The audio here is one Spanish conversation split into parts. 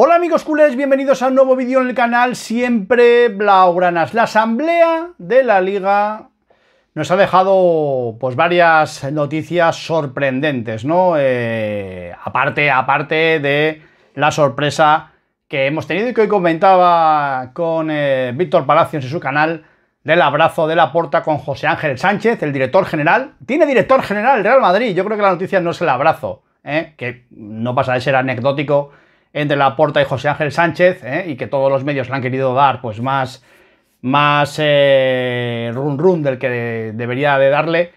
Hola amigos culés, bienvenidos a un nuevo vídeo en el canal Siempre Blaugranas. La asamblea de la liga nos ha dejado pues varias noticias sorprendentes, ¿no? Eh, aparte, aparte de la sorpresa que hemos tenido y que hoy comentaba con eh, Víctor Palacios en su canal del abrazo de la porta con José Ángel Sánchez, el director general. Tiene director general el Real Madrid, yo creo que la noticia no es el abrazo, ¿eh? que no pasa de ser anecdótico entre puerta y José Ángel Sánchez, ¿eh? y que todos los medios le han querido dar pues más, más eh, run run del que debería de darle,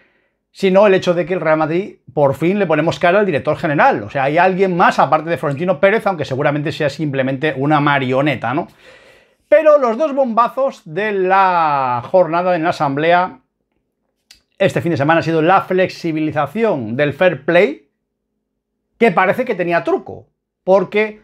sino el hecho de que el Real Madrid por fin le ponemos cara al director general. O sea, hay alguien más aparte de Florentino Pérez, aunque seguramente sea simplemente una marioneta, ¿no? Pero los dos bombazos de la jornada en la Asamblea este fin de semana ha sido la flexibilización del fair play, que parece que tenía truco porque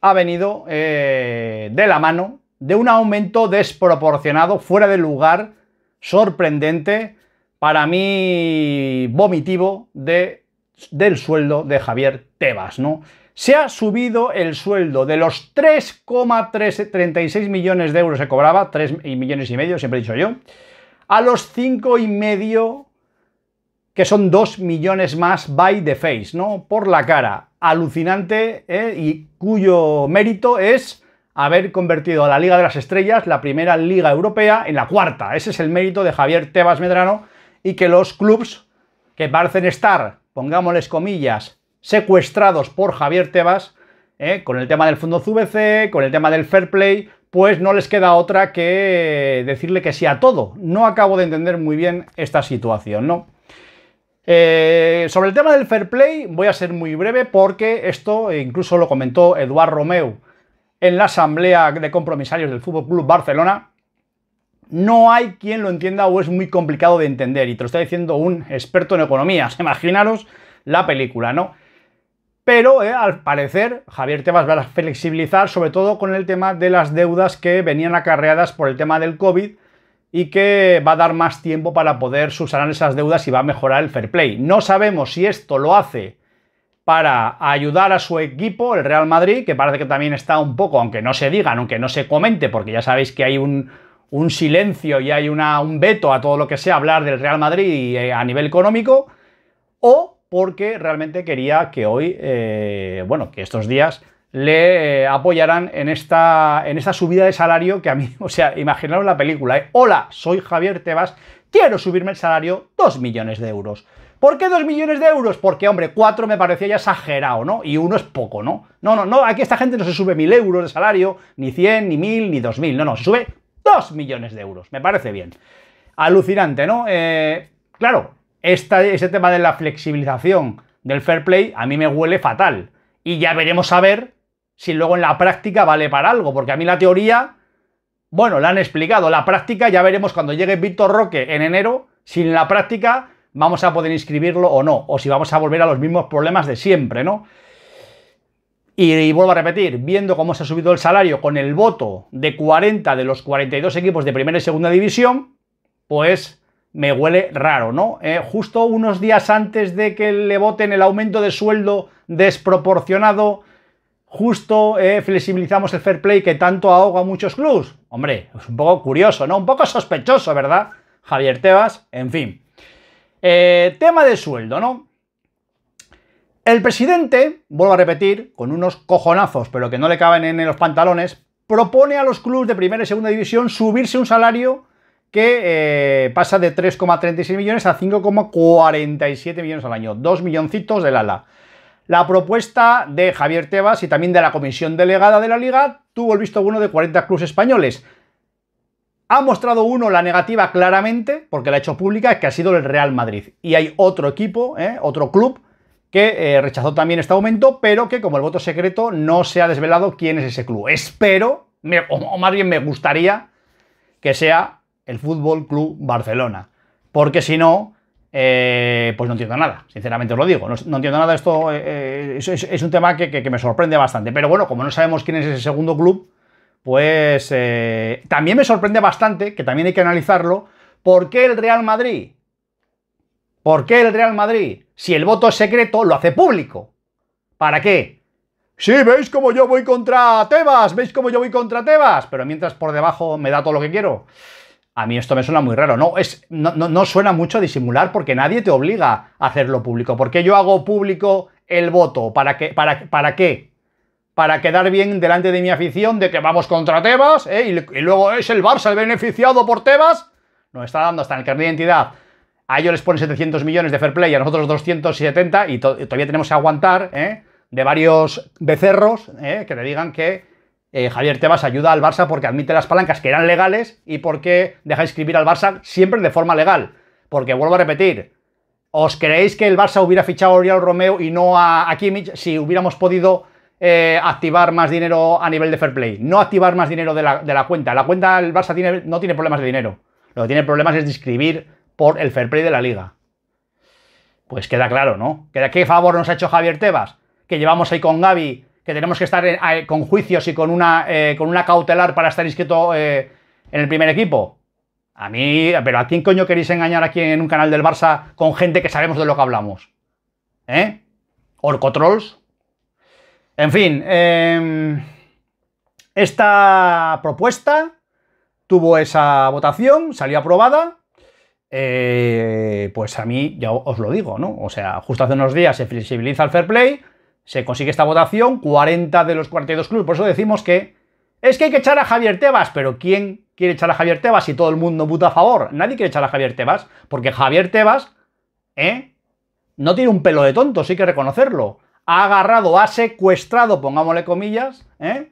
ha venido eh, de la mano de un aumento desproporcionado, fuera de lugar, sorprendente, para mí vomitivo, de, del sueldo de Javier Tebas, ¿no? Se ha subido el sueldo de los 3,36 millones de euros que cobraba, 3 millones y medio, siempre he dicho yo, a los 5,5 y medio que son 2 millones más by the face, ¿no? Por la cara. Alucinante ¿eh? y cuyo mérito es haber convertido a la Liga de las Estrellas, la primera liga europea, en la cuarta. Ese es el mérito de Javier Tebas Medrano y que los clubs que parecen estar, pongámosles comillas, secuestrados por Javier Tebas, ¿eh? con el tema del fondo CVC, con el tema del fair play, pues no les queda otra que decirle que sí a todo. No acabo de entender muy bien esta situación, ¿no? Eh, sobre el tema del fair play voy a ser muy breve porque esto incluso lo comentó Eduard Romeu en la asamblea de compromisarios del Fútbol Club Barcelona. No hay quien lo entienda o es muy complicado de entender y te lo está diciendo un experto en economías. Imaginaros la película, ¿no? Pero eh, al parecer Javier Tebas va a flexibilizar, sobre todo con el tema de las deudas que venían acarreadas por el tema del COVID y que va a dar más tiempo para poder subsanar esas deudas y va a mejorar el fair play. No sabemos si esto lo hace para ayudar a su equipo, el Real Madrid, que parece que también está un poco, aunque no se digan, aunque no se comente, porque ya sabéis que hay un, silencio y hay un veto a todo lo que sea hablar del Real Madrid eh, a nivel económico, o porque realmente quería que hoy, eh, bueno, que estos días le eh, apoyarán en esta, en esta subida de salario que a mí, o sea, imaginaros la película, ¿eh? Hola, soy Javier Tebas, quiero subirme el salario 2 millones de euros. ¿Por qué 2 millones de euros? Porque, hombre, 4 me parecía ya exagerado, ¿no? Y uno es poco, ¿no? No, no, no, aquí esta gente no se sube 1.000 euros de salario, ni 100, ni 1.000, ni 2.000, no, no, se sube 2 millones de euros, me parece bien. Alucinante, ¿no? Eh, claro, este ese tema de la flexibilización del fair play a mí me huele fatal. Y ya veremos a ver si luego en la práctica vale para algo, porque a mí la teoría, bueno, la han explicado, la práctica ya veremos cuando llegue Víctor Roque en enero, si en la práctica vamos a poder inscribirlo o no, o si vamos a volver a los mismos problemas de siempre, ¿no? Y, vuelvo a repetir, viendo cómo se ha subido el salario con el voto de 40 de los 42 equipos de primera y segunda división, pues me huele raro, ¿no? Eh, justo unos días antes de que le voten el aumento de sueldo desproporcionado justo eh, flexibilizamos el fair play que tanto ahoga a muchos clubs. Hombre, es un poco curioso, ¿no? Un poco sospechoso, ¿verdad? Javier Tebas, en fin. Eh, tema de sueldo, ¿no? El presidente, vuelvo a repetir, con unos cojonazos, pero que no le caben en los pantalones, propone a los clubes de primera y segunda división subirse un salario que eh, pasa de 3,36 millones a 5,47 millones al año. Dos milloncitos del ala la propuesta de Javier Tebas y también de la comisión delegada de la liga tuvo el visto bueno de 40 clubes españoles. Ha mostrado uno la negativa claramente, porque la ha hecho pública, que ha sido el Real Madrid. Y hay otro equipo, ¿eh? otro club, que eh, rechazó también este aumento, pero que como el voto secreto no se ha desvelado quién es ese club. Espero, o más bien me gustaría, que sea el Fútbol Club Barcelona. Porque si no, eh, pues no entiendo nada, sinceramente os lo digo. No, entiendo nada, esto eh, eh, es, un tema que, me sorprende bastante. Pero bueno, como no sabemos quién es ese segundo club, pues también me sorprende bastante, que también hay que analizarlo, ¿por qué el Real Madrid? ¿Por qué el Real Madrid, si el voto es secreto, lo hace público? ¿Para qué? Sí, veis como yo voy contra Tebas, veis cómo yo voy contra Tebas, pero mientras por debajo me da todo lo que quiero a mí esto me suena muy raro. No, es, no, suena mucho disimular porque nadie te obliga a hacerlo público. ¿Por qué yo hago público el voto? ¿Para qué? ¿Para, para qué? Para quedar bien delante de mi afición de que vamos contra Tebas ¿eh? y, luego es el Barça el beneficiado por Tebas. Nos está dando hasta el carnet de identidad. A ellos les ponen 700 millones de fair play, a nosotros 270 y, todavía tenemos que aguantar ¿eh? de varios becerros ¿eh? que le digan que eh, Javier Tebas ayuda al Barça porque admite las palancas que eran legales y porque deja inscribir al Barça siempre de forma legal. Porque vuelvo a repetir, ¿os creéis que el Barça hubiera fichado a Oriol Romeo y no a, Kimmich si hubiéramos podido eh, activar más dinero a nivel de fair play? No activar más dinero de la, cuenta. La cuenta del Barça tiene, no tiene problemas de dinero. Lo que tiene problemas es de inscribir por el fair play de la liga. Pues queda claro, ¿no? ¿Qué favor nos ha hecho Javier Tebas? Que llevamos ahí con Gaby que tenemos que estar eh, eh, con juicios y con una, eh, con una cautelar para estar inscrito en el primer equipo. A mí, pero ¿a quién coño queréis engañar aquí en un canal del Barça con gente que sabemos de lo que hablamos? ¿Eh? ¿Orcotrolls? En fin, em, esta propuesta tuvo esa votación, salió aprobada. pues a mí, ya os lo digo, ¿no? O sea, justo hace unos días se flexibiliza el fair play, se consigue esta votación, 40 de los 42 clubes. Por eso decimos que es que hay que echar a Javier Tebas, pero ¿quién quiere echar a Javier Tebas si todo el mundo vota a favor? Nadie quiere echar a Javier Tebas, porque Javier Tebas, ¿eh? No tiene un pelo de tonto, sí que reconocerlo. Ha agarrado, ha secuestrado, pongámosle comillas, ¿eh?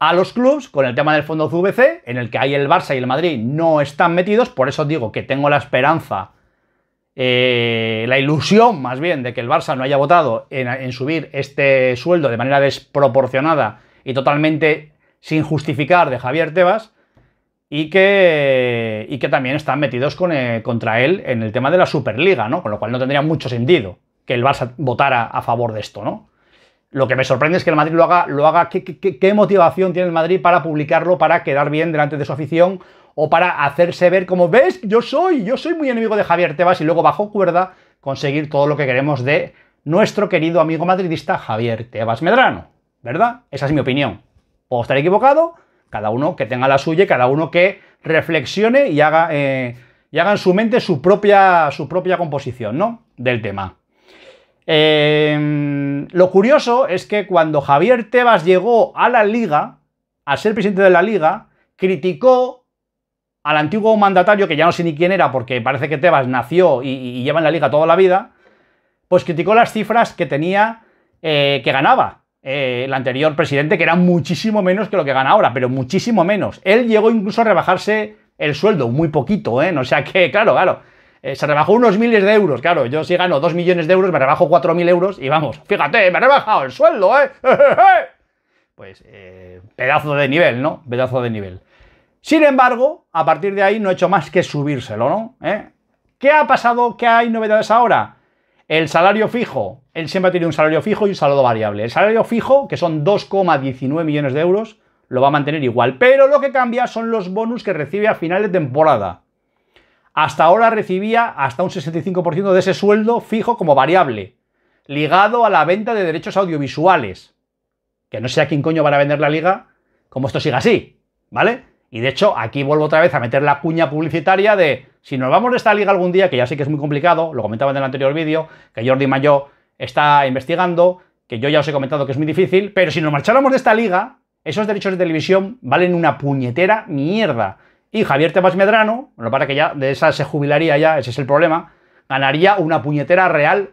a los clubes con el tema del fondo CVC, en el que hay el Barça y el Madrid no están metidos, por eso digo que tengo la esperanza eh, la ilusión más bien de que el Barça no haya votado en, subir este sueldo de manera desproporcionada y totalmente sin justificar de Javier Tebas y que, y que también están metidos eh, contra él en el tema de la Superliga, ¿no? Con lo cual no tendría mucho sentido que el Barça votara a favor de esto, ¿no? Lo que me sorprende es que el Madrid lo haga, lo haga. ¿qué, qué motivación tiene el Madrid para publicarlo, para quedar bien delante de su afición o para hacerse ver como, ves, yo soy, yo soy muy enemigo de Javier Tebas y luego bajo cuerda conseguir todo lo que queremos de nuestro querido amigo madridista Javier Tebas Medrano, ¿verdad? Esa es mi opinión. Puedo estar equivocado, cada uno que tenga la suya, cada uno que reflexione y haga, eh, y haga en su mente su propia, su propia composición, ¿no? Del tema. Em, lo curioso es que cuando Javier Tebas llegó a la liga, a ser presidente de la liga, criticó al antiguo mandatario, que ya no sé ni quién era, porque parece que Tebas nació y, lleva en la liga toda la vida, pues criticó las cifras que tenía, eh, que ganaba eh, el anterior presidente, que era muchísimo menos que lo que gana ahora, pero muchísimo menos. Él llegó incluso a rebajarse el sueldo, muy poquito, ¿eh? O sea que, claro, claro, eh, se rebajó unos miles de euros, claro, yo si gano dos millones de euros, me rebajo mil euros y vamos, fíjate, me he rebajado el sueldo, ¿eh? pues pedazo de nivel, ¿no? Pedazo de nivel. Sin embargo, a partir de ahí no ha hecho más que subírselo, ¿no? ¿Eh? ¿Qué ha pasado? ¿Qué hay novedades ahora? El salario fijo. Él siempre ha tenido un salario fijo y un salario variable. El salario fijo, que son 2,19 millones de euros, lo va a mantener igual. Pero lo que cambia son los bonus que recibe a final de temporada. Hasta ahora recibía hasta un 65% de ese sueldo fijo como variable, ligado a la venta de derechos audiovisuales. Que no sé a quién coño van a vender la liga como esto siga así, ¿vale? Y de hecho, aquí vuelvo otra vez a meter la cuña publicitaria de si nos vamos de esta liga algún día, que ya sé que es muy complicado, lo comentaba en el anterior vídeo, que Jordi Mayo está investigando, que yo ya os he comentado que es muy difícil, pero si nos marcháramos de esta liga, esos derechos de televisión valen una puñetera mierda. Y Javier Tebas Medrano, bueno, para que ya de esa se jubilaría ya, ese es el problema, ganaría una puñetera real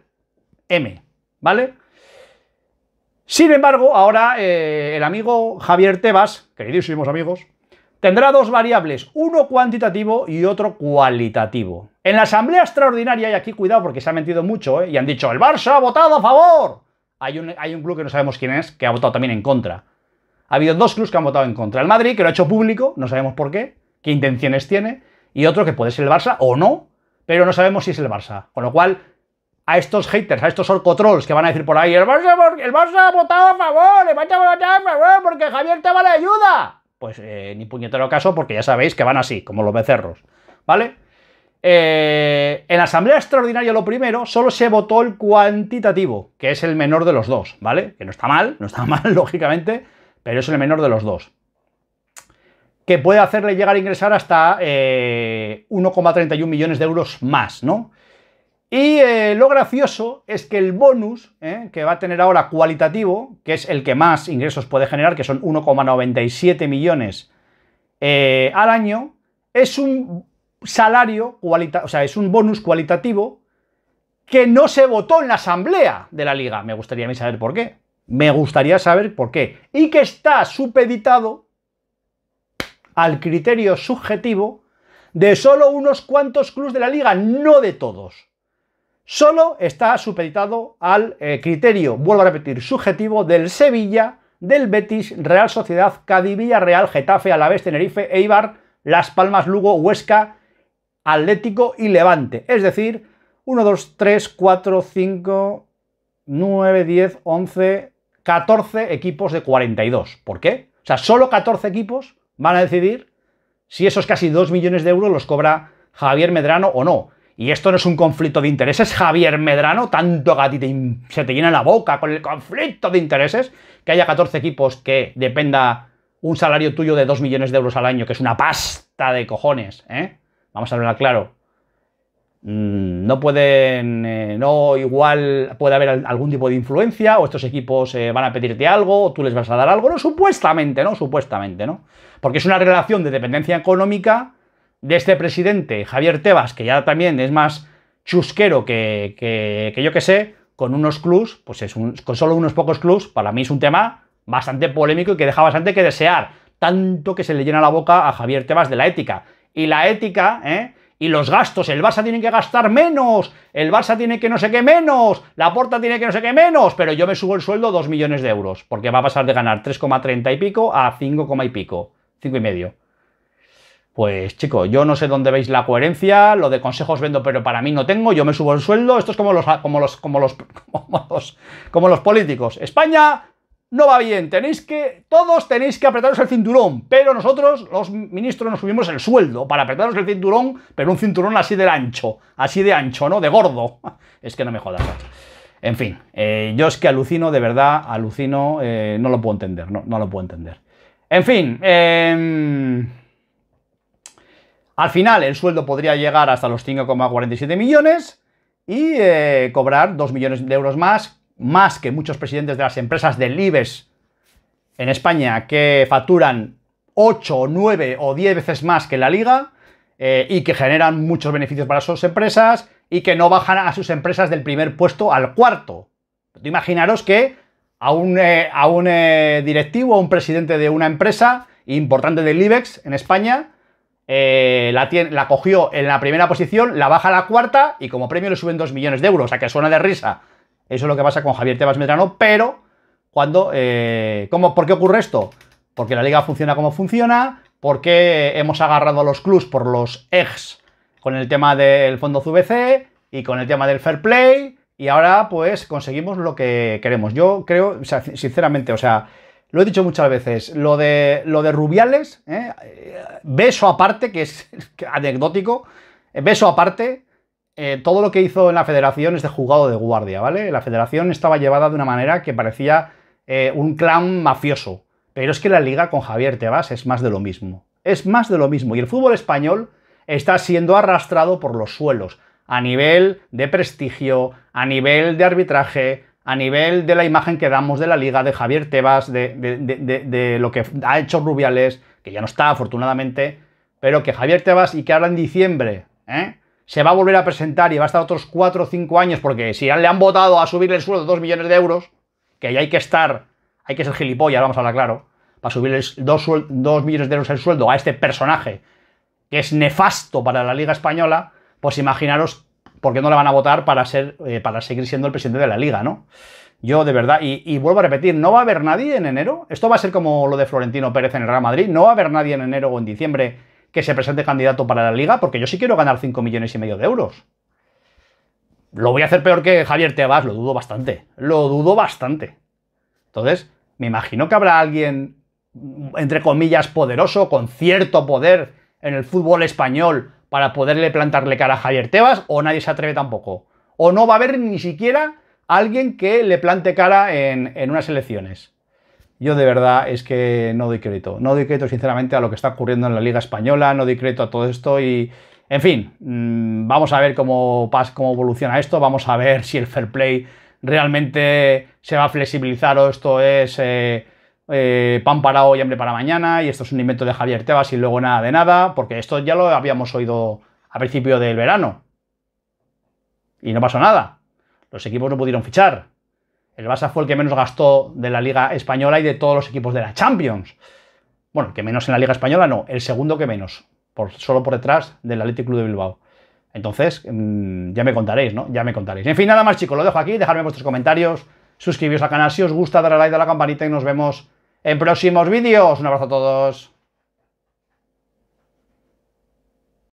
M, ¿vale? Sin embargo, ahora eh, el amigo Javier Tebas, queridísimos amigos, tendrá dos variables, uno cuantitativo y otro cualitativo. En la asamblea extraordinaria, y aquí cuidado porque se ha mentido mucho, ¿eh? y han dicho, el Barça ha votado a favor. Hay un, hay un club que no sabemos quién es, que ha votado también en contra. Ha habido dos clubs que han votado en contra. El Madrid, que lo ha hecho público, no sabemos por qué, qué intenciones tiene, y otro que puede ser el Barça o no, pero no sabemos si es el Barça. Con lo cual, a estos haters, a estos orcotrolls que van a decir por ahí, el Barça, el ha votado a favor, el Barça ha votado a favor porque Javier te va la ayuda pues eh, ni puñetero caso, porque ya sabéis que van así, como los becerros, ¿vale? Eh, en la asamblea extraordinaria lo primero, solo se votó el cuantitativo, que es el menor de los dos, ¿vale? Que no está mal, no está mal, lógicamente, pero es el menor de los dos. Que puede hacerle llegar a ingresar hasta 1,31 eh, millones de euros más, ¿no? Y eh, lo gracioso es que el bonus eh, que va a tener ahora cualitativo, que es el que más ingresos puede generar, que son 1,97 millones eh, al año, es un salario o sea, es un bonus cualitativo que no se votó en la asamblea de la liga. Me gustaría saber por qué. Me gustaría saber por qué. Y que está supeditado al criterio subjetivo de solo unos cuantos clubes de la liga, no de todos solo está supeditado al eh, criterio, vuelvo a repetir, subjetivo del Sevilla, del Betis, Real Sociedad, Cadivilla, Real, Getafe, Alavés, Tenerife, Eibar, Las Palmas, Lugo, Huesca, Atlético y Levante. Es decir, 1, 2, 3, 4, 5, 9, 10, 11, 14 equipos de 42. ¿Por qué? O sea, solo 14 equipos van a decidir si esos casi 2 millones de euros los cobra Javier Medrano o no. Y esto no es un conflicto de intereses, Javier Medrano, tanto a ti se te llena la boca con el conflicto de intereses, que haya 14 equipos que dependa un salario tuyo de 2 millones de euros al año, que es una pasta de cojones, ¿eh? Vamos a hablar claro. Mm, no pueden, eh, no igual puede haber algún tipo de influencia, o estos equipos eh, van a pedirte algo, o tú les vas a dar algo, no, supuestamente, ¿no? Supuestamente, ¿no? Porque es una relación de dependencia económica de este presidente, Javier Tebas, que ya también es más chusquero que, yo que sé, con unos clubs, pues es con solo unos pocos clubs, para mí es un tema bastante polémico y que deja bastante que desear, tanto que se le llena la boca a Javier Tebas de la ética. Y la ética, ¿eh? y los gastos. El Barça tiene que gastar menos, el Barça tiene que no sé qué menos, la Porta tiene que no sé qué menos, pero yo me subo el sueldo dos millones de euros, porque va a pasar de ganar 3,30 y pico a cinco y pico, cinco y medio. Pues chicos, yo no sé dónde veis la coherencia, lo de consejos vendo, pero para mí no tengo, yo me subo el sueldo, esto es como los como los como los como los, políticos. España no va bien, tenéis que todos tenéis que apretaros el cinturón, pero nosotros los ministros nos subimos el sueldo para apretaros el cinturón, pero un cinturón así de ancho, así de ancho, ¿no? De gordo. Es que no me jodas. En fin, eh, yo es que alucino, de verdad, alucino, eh, no lo puedo entender, no, no lo puedo entender. En fin, eh al final, el sueldo podría llegar hasta los 5,47 millones y eh, cobrar 2 millones de euros más, más que muchos presidentes de las empresas del IBEX en España que facturan 8, 9 o 10 veces más que la liga eh, y que generan muchos beneficios para sus empresas y que no bajan a sus empresas del primer puesto al cuarto. imaginaros que a un, eh, a un directivo, a un presidente de una empresa importante del IBEX en España, eh, la, la, cogió en la primera posición, la baja a la cuarta y como premio le suben 2 millones de euros, o sea que suena de risa. Eso es lo que pasa con Javier Tebas Medrano, pero cuando... Eh, ¿Por qué ocurre esto? Porque la liga funciona como funciona, porque hemos agarrado a los clubs por los ex con el tema del fondo CVC y con el tema del fair play y ahora pues conseguimos lo que queremos. Yo creo, sinceramente, o sea lo he dicho muchas veces, lo de, lo de Rubiales, ¿eh? beso aparte, que es anecdótico, beso aparte, eh, todo lo que hizo en la federación es de jugado de guardia, ¿vale? La federación estaba llevada de una manera que parecía eh, un clan mafioso, pero es que la liga con Javier Tebas es más de lo mismo, es más de lo mismo, y el fútbol español está siendo arrastrado por los suelos, a nivel de prestigio, a nivel de arbitraje, a nivel de la imagen que damos de la liga, de Javier Tebas, de, lo que ha hecho Rubiales, que ya no está afortunadamente, pero que Javier Tebas y que ahora en diciembre ¿eh? se va a volver a presentar y va a estar otros 4 o 5 años, porque si ya le han votado a subir el sueldo 2 millones de euros, que ya hay que estar, hay que ser gilipollas, vamos a hablar claro, para subirle 2, 2 millones de euros el sueldo a este personaje, que es nefasto para la liga española, pues imaginaros ¿por qué no le van a votar para, ser, eh, para seguir siendo el presidente de la liga, no? Yo de verdad, y, y, vuelvo a repetir, no va a haber nadie en enero. Esto va a ser como lo de Florentino Pérez en el Real Madrid. No va a haber nadie en enero o en diciembre que se presente candidato para la liga, porque yo sí quiero ganar 5 millones y medio de euros. Lo voy a hacer peor que Javier Tebas, lo dudo bastante. Lo dudo bastante. Entonces, me imagino que habrá alguien, entre comillas, poderoso, con cierto poder en el fútbol español, para poderle plantarle cara a Javier Tebas o nadie se atreve tampoco. O no va a haber ni siquiera alguien que le plante cara en, unas elecciones. Yo de verdad es que no doy crédito. No doy crédito sinceramente a lo que está ocurriendo en la Liga Española, no doy crédito a todo esto y... En fin, mm, vamos a ver cómo, cómo evoluciona esto, vamos a ver si el fair play realmente se va a flexibilizar o esto es... Eh, eh, pan para hoy, hambre para mañana, y esto es un invento de Javier Tebas y luego nada de nada, porque esto ya lo habíamos oído a principio del verano. Y no pasó nada. Los equipos no pudieron fichar. El Barça fue el que menos gastó de la Liga Española y de todos los equipos de la Champions. Bueno, que menos en la Liga Española no, el segundo que menos, por, solo por detrás del Atlético Club de Bilbao. Entonces, mm, ya me contaréis, ¿no? Ya me contaréis. En fin, nada más chicos, lo dejo aquí, dejadme vuestros comentarios, suscribiros al canal si os gusta, dar a like, a la campanita y nos vemos en próximos vídeos. Un abrazo a todos.